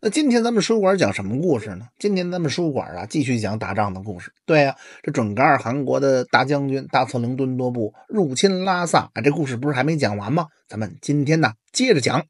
那今天咱们书馆讲什么故事呢？今天咱们书馆啊，继续讲打仗的故事。对呀，这准噶尔汗国的大将军大策凌敦多布入侵拉萨，啊，这故事不是还没讲完吗？咱们今天呢，接着讲。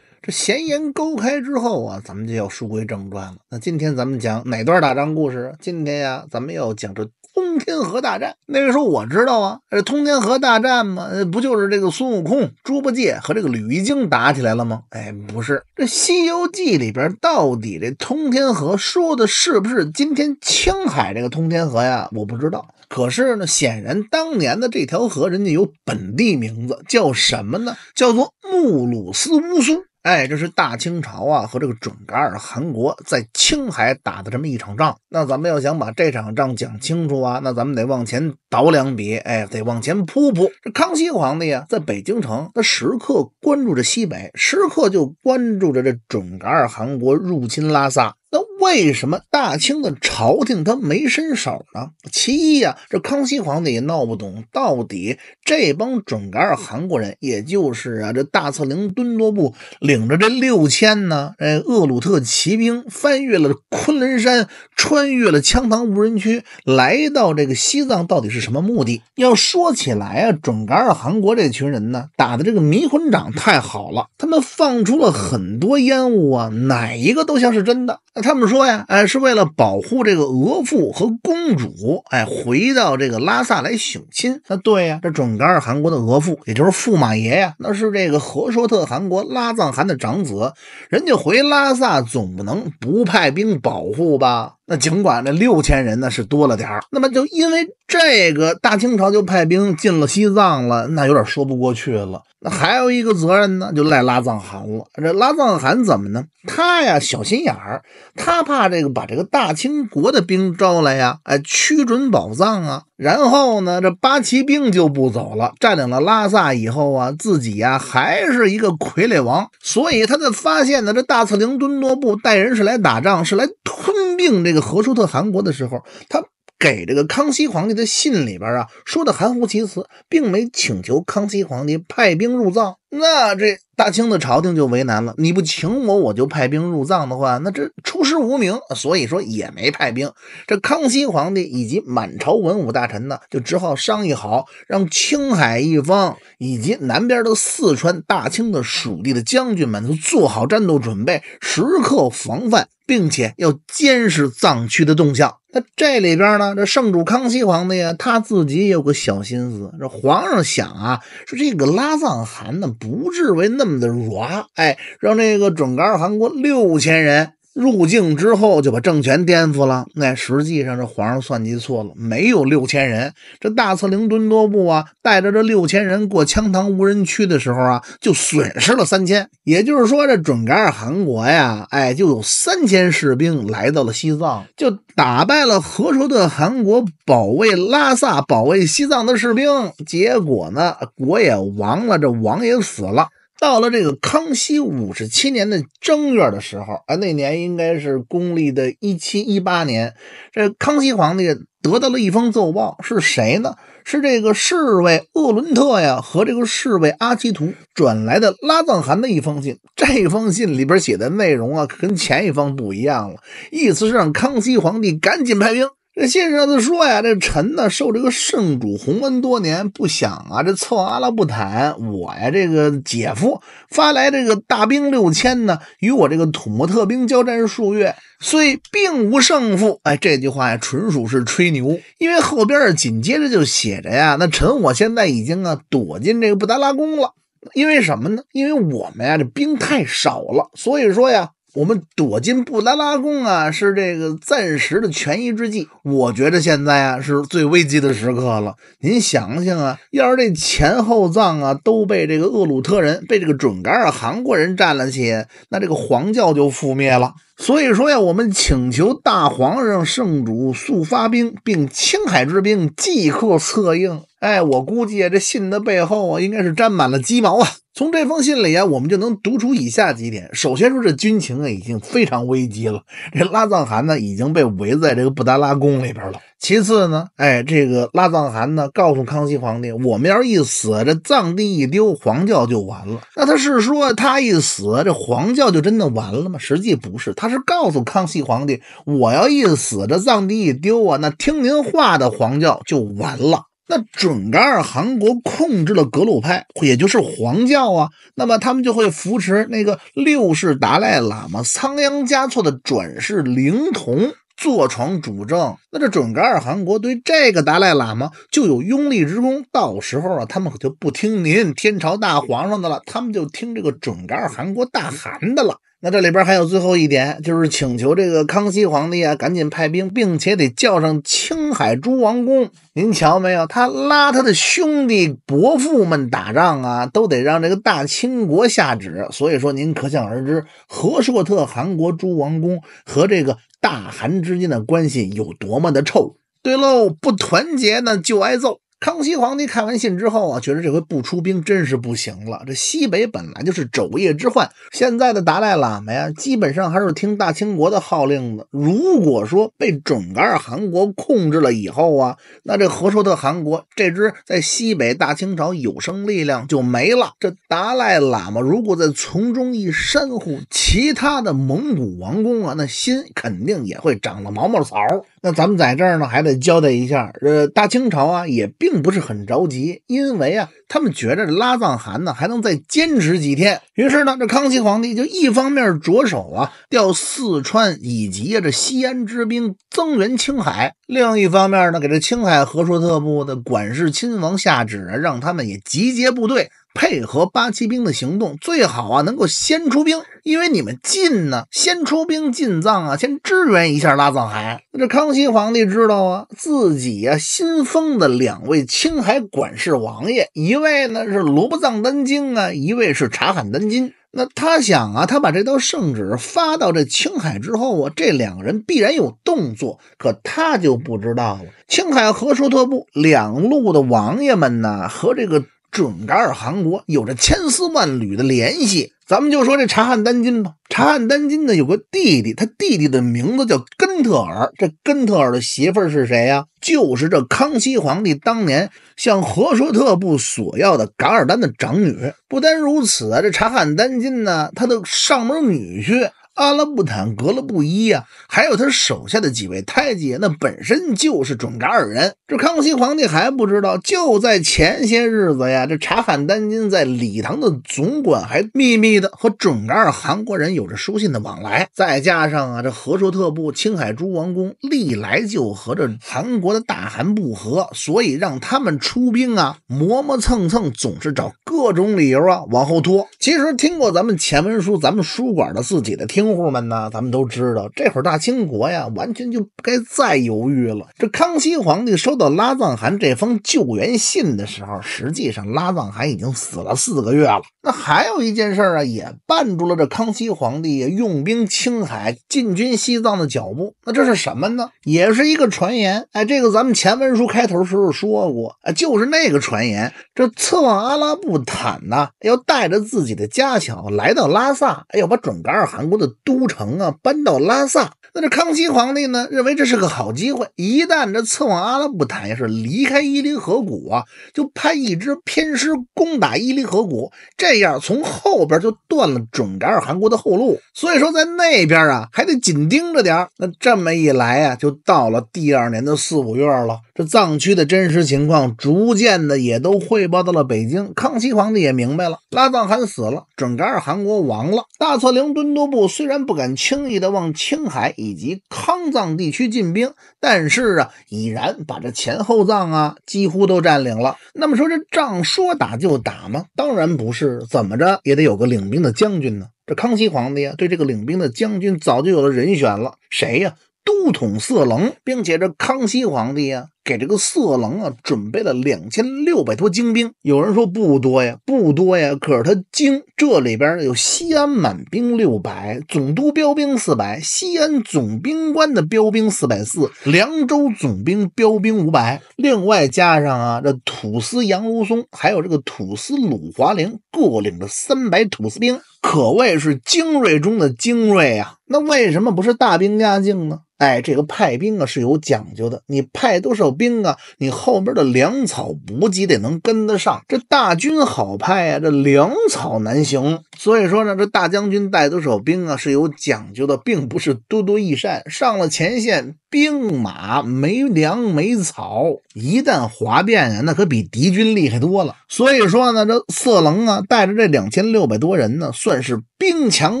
这闲言勾开之后啊，咱们就要书归正传了。那今天咱们讲哪段打仗故事？今天呀，咱们要讲这。通天河大战，那个时候我知道啊，这通天河大战嘛，不就是这个孙悟空、猪八戒和这个鲤鱼精打起来了吗？哎，不是，这《西游记》里边到底这通天河说的是不是今天青海这个通天河呀？我不知道。可是呢，显然当年的这条河人家有本地名字，叫什么呢？叫做木鲁斯乌苏。哎，这是大清朝啊和这个准噶尔汗国在青海打的这么一场仗。那咱们要想把这场仗讲清楚啊，那咱们得往前倒两笔，哎，得往前铺铺。这康熙皇帝啊，在北京城，他时刻关注着西北，时刻就关注着这准噶尔汗国入侵拉萨。那为什么大清的朝廷他没伸手呢？其一啊，这康熙皇帝也闹不懂，到底这帮准噶尔韩国人，也就是啊这大策陵敦多部领着这六千呢，哎厄鲁特骑兵翻越了昆仑山，穿越了羌塘无人区，来到这个西藏，到底是什么目的？要说起来啊，准噶尔韩国这群人呢，打的这个迷魂掌太好了，他们放出了很多烟雾啊，哪一个都像是真的。他们说呀，哎，是为了保护这个额驸和公主，哎，回到这个拉萨来省亲。那对呀，这准噶尔汗国的额驸，也就是驸马爷呀，那是这个和硕特汗国拉藏汗的长子，人家回拉萨总不能不派兵保护吧？那尽管这六千人呢是多了点儿，那么就因为这个大清朝就派兵进了西藏了，那有点说不过去了。那还有一个责任呢，就赖拉藏汗了。这拉藏汗怎么呢？他呀小心眼儿，他怕这个把这个大清国的兵招来呀，哎，屈准宝藏啊，然后呢，这八旗兵就不走了，占领了拉萨以后啊，自己呀还是一个傀儡王，所以他的发现呢，这大策陵敦诺布带人是来打仗，是来吞并这。这个何舒特汗国的时候，他给这个康熙皇帝的信里边啊，说的含糊其辞，并没请求康熙皇帝派兵入藏。那这大清的朝廷就为难了，你不请我，我就派兵入藏的话，那这出师无名，所以说也没派兵。这康熙皇帝以及满朝文武大臣呢，就只好商议好，让青海一方以及南边的四川大清的属地的将军们都做好战斗准备，时刻防范，并且要监视藏区的动向。那这里边呢，这圣主康熙皇帝呀，他自己也有个小心思。这皇上想啊，说这个拉藏汗呢。不至为那么的软，哎，让那个准噶尔汗国六千人。入境之后就把政权颠覆了。那实际上这皇上算计错了，没有六千人。这大策凌敦多部啊，带着这六千人过羌塘无人区的时候啊，就损失了三千。也就是说，这准噶尔汗国呀，哎，就有三千士兵来到了西藏，就打败了和硕的汗国保卫拉萨、保卫西藏的士兵。结果呢，国也亡了，这王也死了。到了这个康熙五十七年的正月的时候，啊，那年应该是公历的一七一八年。这康熙皇帝得到了一封奏报，是谁呢？是这个侍卫鄂伦特呀和这个侍卫阿基图转来的拉藏汗的一封信。这封信里边写的内容啊，跟前一封不一样了，意思是让康熙皇帝赶紧派兵。这信上都说呀，这臣呢受这个圣主洪恩多年，不想啊，这凑阿拉布坦，我呀这个姐夫发来这个大兵六千呢，与我这个土默特兵交战数月，虽并无胜负。哎，这句话呀纯属是吹牛，因为后边紧接着就写着呀，那臣我现在已经啊躲进这个布达拉宫了，因为什么呢？因为我们呀这兵太少了，所以说呀。我们躲进布达拉宫啊，是这个暂时的权宜之计。我觉得现在啊是最危机的时刻了。您想想啊，要是这前后藏啊都被这个厄鲁特人、被这个准噶尔韩国人占了去，那这个黄教就覆灭了。所以说呀，我们请求大皇上圣主速发兵，并青海之兵即刻策应。哎，我估计啊，这信的背后啊，应该是沾满了鸡毛啊。从这封信里啊，我们就能读出以下几点。首先说，这军情啊已经非常危机了。这拉藏汗呢已经被围在这个布达拉宫里边了。其次呢，哎，这个拉藏汗呢告诉康熙皇帝，我们要是一死，这藏地一丢，黄教就完了。那他是说他一死，这黄教就真的完了吗？实际不是，他是告诉康熙皇帝，我要一死，这藏地一丢啊，那听您话的黄教就完了。那准噶尔汗国控制了格鲁派，也就是黄教啊，那么他们就会扶持那个六世达赖喇嘛仓央嘉措的转世灵童坐床主政。那这准噶尔汗国对这个达赖喇嘛就有拥立之功，到时候啊，他们可就不听您天朝大皇上的了，他们就听这个准噶尔汗国大汗的了。那这里边还有最后一点，就是请求这个康熙皇帝啊，赶紧派兵，并且得叫上青海诸王公。您瞧没有，他拉他的兄弟伯父们打仗啊，都得让这个大清国下旨。所以说，您可想而知，和硕特汗国诸王公和这个大汗之间的关系有多么的臭。对喽，不团结呢就挨揍。康熙皇帝看完信之后啊，觉得这回不出兵真是不行了。这西北本来就是昼夜之患，现在的达赖喇嘛呀，基本上还是听大清国的号令的。如果说被准噶尔汗国控制了以后啊，那这和硕特汗国这支在西北大清朝有生力量就没了。这达赖喇嘛如果再从中一煽乎其他的蒙古王公啊，那心肯定也会长了毛毛草。那咱们在这儿呢，还得交代一下，呃，大清朝啊，也并不是很着急，因为啊，他们觉着拉藏汗呢还能再坚持几天。于是呢，这康熙皇帝就一方面着手啊，调四川以及这西安之兵增援青海；另一方面呢，给这青海和硕特部的管事亲王下旨，让他们也集结部队。配合八旗兵的行动，最好啊能够先出兵，因为你们近呢，先出兵进藏啊，先支援一下拉藏海。这康熙皇帝知道啊，自己呀新封的两位青海管事王爷，一位呢是罗卜藏丹津啊，一位是察罕丹津。那他想啊，他把这道圣旨发到这青海之后啊，这两个人必然有动作，可他就不知道了。青海和硕特部两路的王爷们呢，和这个。准噶尔汗国有着千丝万缕的联系，咱们就说这查汉丹金吧。查汉丹金呢有个弟弟，他弟弟的名字叫根特尔。这根特尔的媳妇儿是谁呀？就是这康熙皇帝当年向和硕特部索要的噶尔丹的长女。不单如此啊，这查汉丹金呢，他的上门女婿。阿拉布坦、格勒布依呀，还有他手下的几位太监，那本身就是准噶尔人。这康熙皇帝还不知道，就在前些日子呀，这察罕丹津在礼堂的总管还秘密的和准噶尔韩国人有着书信的往来。再加上啊，这和硕特部、青海诸王宫历来就和这韩国的大汗不和，所以让他们出兵啊，磨磨蹭蹭，总是找各种理由啊，往后拖。其实听过咱们前文书，咱们书馆的自己的听。称户们呢？咱们都知道，这会儿大清国呀，完全就不该再犹豫了。这康熙皇帝收到拉藏汗这封救援信的时候，实际上拉藏汗已经死了四个月了。那还有一件事儿啊，也绊住了这康熙皇帝用兵青海、进军西藏的脚步。那这是什么呢？也是一个传言。哎，这个咱们前文书开头时候说过就是那个传言，这策妄阿拉布坦呢，要带着自己的家小来到拉萨，要把准噶尔汗国的。都城啊搬到拉萨，那这康熙皇帝呢认为这是个好机会，一旦这策妄阿拉布坦要是离开伊犁河谷啊，就派一支偏师攻打伊犁河谷，这样从后边就断了准噶尔汗国的后路，所以说在那边啊还得紧盯着点那这么一来啊，就到了第二年的四五月了。这藏区的真实情况逐渐的也都汇报到了北京。康熙皇帝也明白了，拉藏汗死了，准噶尔汗国亡了。大策凌敦多部虽然不敢轻易的往青海以及康藏地区进兵，但是啊，已然把这前后藏啊几乎都占领了。那么说这仗说打就打吗？当然不是，怎么着也得有个领兵的将军呢。这康熙皇帝呀，对这个领兵的将军早就有了人选了，谁呀？都统色楞，并且这康熙皇帝呀。给这个色狼啊准备了两千六百多精兵。有人说不多呀，不多呀，可是他精。这里边有西安满兵六百，总督标兵四百，西安总兵官的标兵四百四，凉州总兵标兵五百，另外加上啊，这土司杨如松，还有这个土司鲁华林，各领着三百土司兵，可谓是精锐中的精锐啊。那为什么不是大兵压境呢？哎，这个派兵啊是有讲究的，你派多少？兵啊，你后边的粮草补给得能跟得上。这大军好派啊，这粮草难行。所以说呢，这大将军带多少兵啊是有讲究的，并不是多多益善。上了前线，兵马没粮没草，一旦哗变啊，那可比敌军厉害多了。所以说呢，这色狼啊，带着这两千六百多人呢，算是。兵强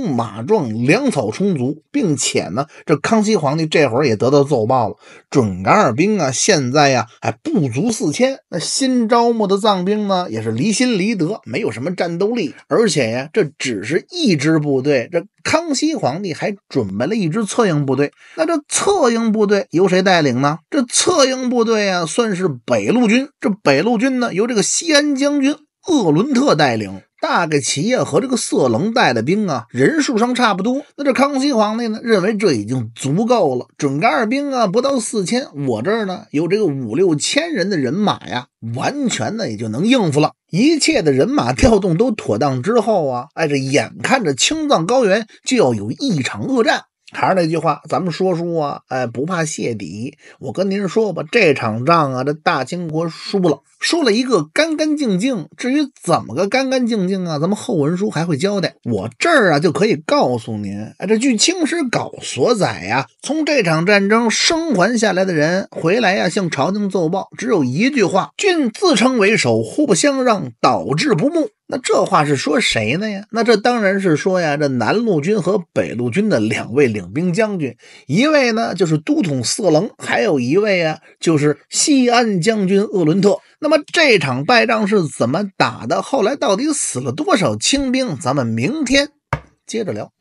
马壮，粮草充足，并且呢，这康熙皇帝这会儿也得到奏报了，准噶尔兵啊，现在呀还不足四千，那新招募的藏兵呢，也是离心离德，没有什么战斗力，而且呀，这只是一支部队，这康熙皇帝还准备了一支策应部队，那这策应部队由谁带领呢？这策应部队啊，算是北路军，这北路军呢，由这个西安将军鄂伦特带领。大概齐呀和这个色楞带的兵啊，人数上差不多。那这康熙皇帝呢，认为这已经足够了。准噶尔兵啊，不到四千，我这儿呢有这个五六千人的人马呀，完全呢也就能应付了。一切的人马调动都妥当之后啊，哎，这眼看着青藏高原就要有一场恶战。还是那句话，咱们说书啊，哎，不怕泄底。我跟您说吧，这场仗啊，这大清国输了，输了一个干干净净。至于怎么个干干净净啊，咱们后文书还会交代。我这儿啊就可以告诉您，哎，这据清史稿所载呀，从这场战争生还下来的人回来呀，向朝廷奏报，只有一句话：郡自称为首，互不相让，导致不睦。那这话是说谁呢呀？那这当然是说呀，这南路军和北路军的两位领兵将军，一位呢就是都统色棱，还有一位啊就是西安将军鄂伦特。那么这场败仗是怎么打的？后来到底死了多少清兵？咱们明天接着聊。